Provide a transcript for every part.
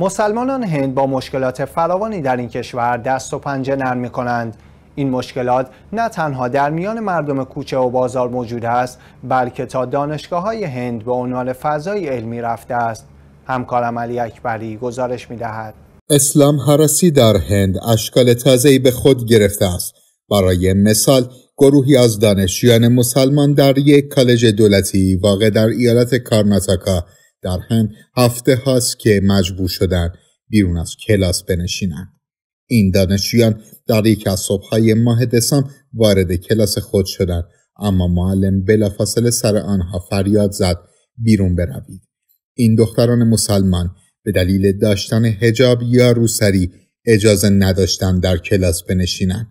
مسلمانان هند با مشکلات فراوانی در این کشور دست و پنجه نرم کنند. این مشکلات نه تنها در میان مردم کوچه و بازار موجود است بلکه تا دانشگاه های هند به عنوان فضای علمی رفته است همکارم علی اکبری گزارش می دهد. اسلام حراسی در هند اشکال تازهی به خود گرفته است برای مثال گروهی از دانشجویان مسلمان در یک کالج دولتی واقع در ایالت کارناتاکا در هند هفته هاست که مجبور شدن بیرون از کلاس بنشینند این دانشجویان در یک از صبحهای ماه دسامبر وارد کلاس خود شدند اما معلم بلافاصله سر آنها فریاد زد بیرون بروید این دختران مسلمان به دلیل داشتن هجاب یا روسری اجازه نداشتند در کلاس بنشینند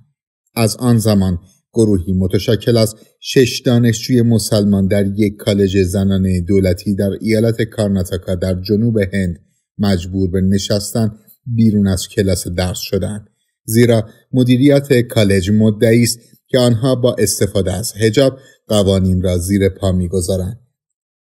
از آن زمان گروهی متشکل از شش دانشجوی مسلمان در یک کالج زنانه دولتی در ایالت کارناتاکا در جنوب هند مجبور به نشستن بیرون از کلاس درس شدند زیرا مدیریت کالج مدعی است که آنها با استفاده از هجاب قوانین را زیر پا میگذارند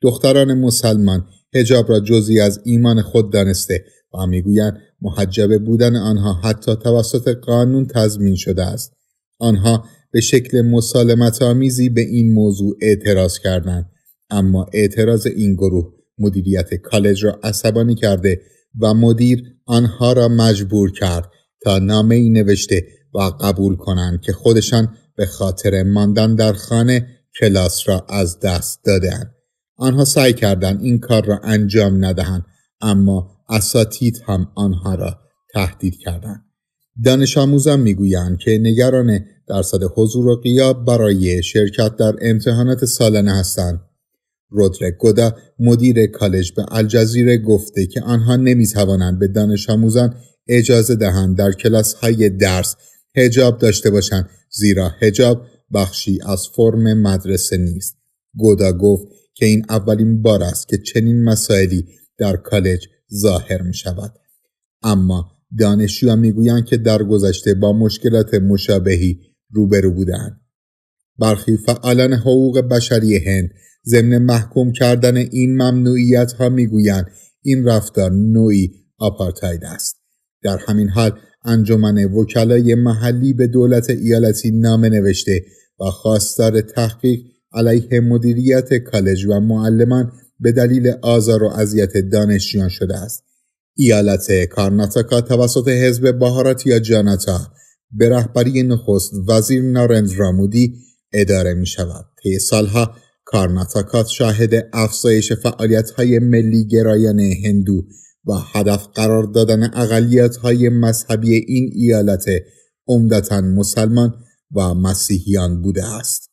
دختران مسلمان هجاب را جزی از ایمان خود دانسته و میگویند محجبه بودن آنها حتی توسط قانون تضمین شده است آنها به شکل مسالمت آمیزی به این موضوع اعتراض کردند اما اعتراض این گروه مدیریت کالج را عصبانی کرده و مدیر آنها را مجبور کرد تا نامه ای نوشته و قبول کنند که خودشان به خاطر ماندن در خانه کلاس را از دست دادند. آنها سعی کردند این کار را انجام ندهند اما اساتید هم آنها را تهدید کردند. دانش آموزان میگویند که نگران درصد حضور و قیاب برای شرکت در امتحانات سالانه هستند. رودر گودا مدیر کالج به الجزیره گفته که آنها نمیتوانند به دانش آموزان اجازه دهند در کلاس های درس هجاب داشته باشند زیرا هجاب بخشی از فرم مدرسه نیست. گودا گفت که این اولین بار است که چنین مسائلی در کالج ظاهر می شود. اما دانشجویان میگویند که در گذشته با مشکلات مشابهی روبرو بودند برخی فعالان حقوق بشری هند ضمن محکوم کردن این ممنوعیت ها میگویند این رفتار نوعی آپارتاید است در همین حال انجمن وکلای محلی به دولت ایالتی نامه نوشته و خواستار تحقیق علیه مدیریت کالج و معلمان به دلیل آزار و اذیت دانشجویان شده است ایالت کارناتاکا توسط حزب بهارات یا جاناتا به رهبری نخست وزیر نارند رامودی اداره می شود. طی سالها کارناتاکات شاهد افزایش فعالیت های ملی گرایان هندو و هدف قرار دادن اقلیت های مذهبی این ایالت عمدتا مسلمان و مسیحیان بوده است.